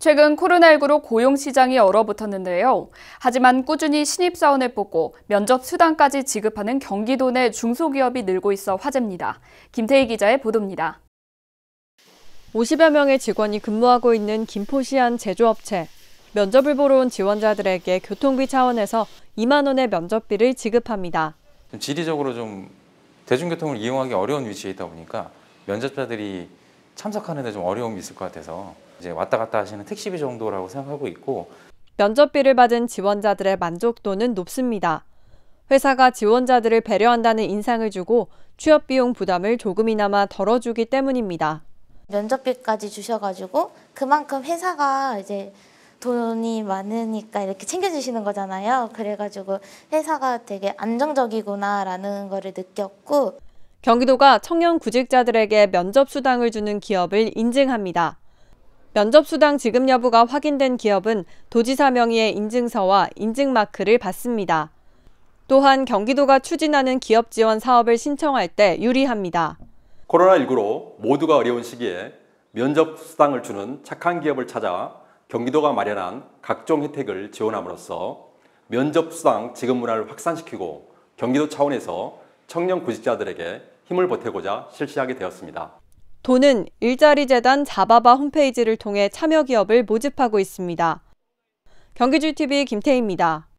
최근 코로나19로 고용시장이 얼어붙었는데요. 하지만 꾸준히 신입사원을 뽑고 면접 수당까지 지급하는 경기도 내 중소기업이 늘고 있어 화제입니다. 김태희 기자의 보도입니다. 50여 명의 직원이 근무하고 있는 김포시 한 제조업체. 면접을 보러 온 지원자들에게 교통비 차원에서 2만 원의 면접비를 지급합니다. 지리적으로 좀 대중교통을 이용하기 어려운 위치에 있다 보니까 면접자들이 참석하는데 좀 어려움이 있을 것 같아서 이제 왔다 갔다 하시는 택시비 정도라고 생각하고 있고 면접비를 받은 지원자들의 만족도는 높습니다. 회사가 지원자들을 배려한다는 인상을 주고 취업 비용 부담을 조금이나마 덜어주기 때문입니다. 면접비까지 주셔가지고 그만큼 회사가 이제 돈이 많으니까 이렇게 챙겨주시는 거잖아요. 그래가지고 회사가 되게 안정적이구나라는 거를 느꼈고 경기도가 청년 구직자들에게 면접수당을 주는 기업을 인증합니다. 면접수당 지급 여부가 확인된 기업은 도지사 명의의 인증서와 인증마크를 받습니다. 또한 경기도가 추진하는 기업 지원 사업을 신청할 때 유리합니다. 코로나19로 모두가 어려운 시기에 면접수당을 주는 착한 기업을 찾아 경기도가 마련한 각종 혜택을 지원함으로써 면접수당 지급 문화를 확산시키고 경기도 차원에서 청년 구직자들에게 힘을 보태고자 실시하게 되었습니다. 도는 일자리재단 자바바 홈페이지를 통해 참여 기업을 모집하고 있습니다. 경기주TV 김태희입니다.